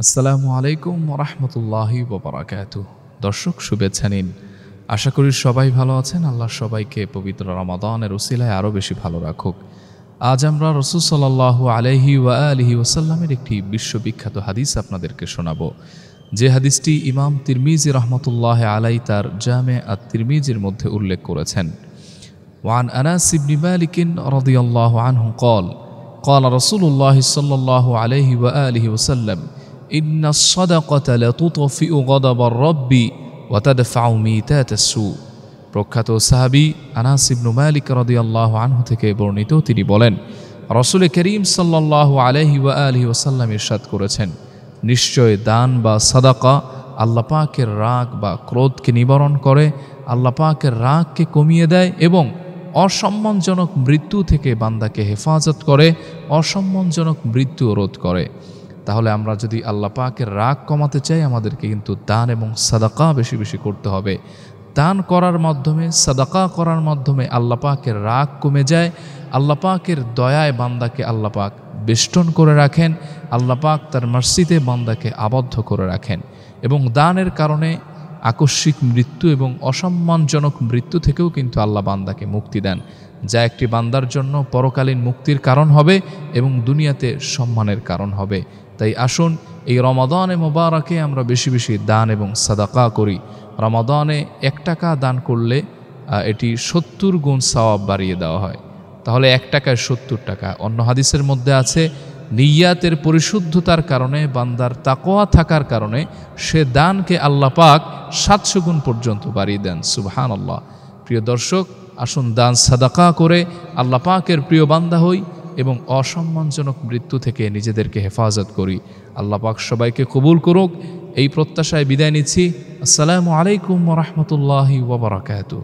আসসালামু আলাইকুম রহমতুল্লাহি ববরাকাত দর্শক শুভেচ্ছা নিন আশা করি সবাই ভালো আছেন আল্লাহ সবাইকে পবিত্র রমাদানের উসিলায় আরও বেশি ভালো রাখুক আজ আমরা রসুল সাল্লাহ আলহি ওয়া আলহি ওসাল্লামের একটি বিশ্ববিখ্যাত হাদিস আপনাদেরকে শোনাব যে হাদিসটি ইমাম তিরমিজি রহমতুল্লাহ আলাই তার জামে আর তিরমিজির মধ্যে উল্লেখ করেছেন ওয়ান بن مالك رضي الله عنه কল قال رسول الله صلى الله عليه وآله وسلم ইন্না إن ও لتطفئ غضب الرب وتدفع ميتات السوء প্রখ্যাত সাহাবি আনাস ইবনু মালিক রদিয়াল্লাহু আনহু থেকে বর্ণিত তিনি বলেন রসুল করিম সাল্লাহ আলহি ওয়া আলহি ওসাল্লাম ইরশাদ করেছেন নিশ্চয় দান বা সাদাকা আল্লাপাকের রাগ বা ক্রোধকে নিবারণ করে আল্লাপাকের রাগকে কমিয়ে দেয় এবং অসম্মানজনক মৃত্যু থেকে বান্দাকে হেফাজত করে অসম্মানজনক মৃত্যু রোধ করে তাহলে আমরা যদি আল্লাহ পাকের রাগ কমাতে চাই আমাদেরকে কিন্তু দান এবং সাদাকা বেশি বেশি করতে হবে দান করার মাধ্যমে সাদাকা করার মাধ্যমে আল্লাহ পাকের রাগ কমে যায় আল্লাহ পাকের দয়ায় বান্দাকে আল্লাহ পাক বেষ্টন করে রাখেন আল্লাহ পাক তার মার্সিতে বান্দাকে আবদ্ধ করে রাখেন এবং দানের কারণে আকস্মিক মৃত্যু এবং অসম্মানজনক মৃত্যু থেকেও কিন্তু আল্লাহ বান্দাকে মুক্তি দেন যা একটি বান্দার জন্য পরকালীন মুক্তির কারণ হবে এবং দুনিয়াতে সম্মানের কারণ হবে তাই আসুন এই রমাদানে মোবারকে আমরা বেশি বেশি দান এবং সাদাকা করি রমাদানে এক টাকা দান করলে এটি সত্তর গুণ সওয়াব বাড়িয়ে দেওয়া হয় তাহলে এক টাকায় সত্তর টাকা অন্য হাদিসের মধ্যে আছে নিয়াতের পরিশুদ্ধতার কারণে বান্দার তাকোয়া থাকার কারণে সে দানকে আল্লাহ পাক সাতশো গুণ পর্যন্ত বাড়িয়ে দেন সুবহান আল্লাহ প্রিয় দর্শক আসুন দান সাদাকা করে আল্লাহ পাকের প্রিয় বান্দা হই এবং অসম্মানজনক মৃত্যু থেকে নিজেদেরকে হেফাজত করি আল্লাহ পাক সবাইকে কবুল করুক এই প্রত্যাশায় বিদায় নিচ্ছি আসসালামু আলাইকুম রহমতুল্লাহি ওবরাকাতু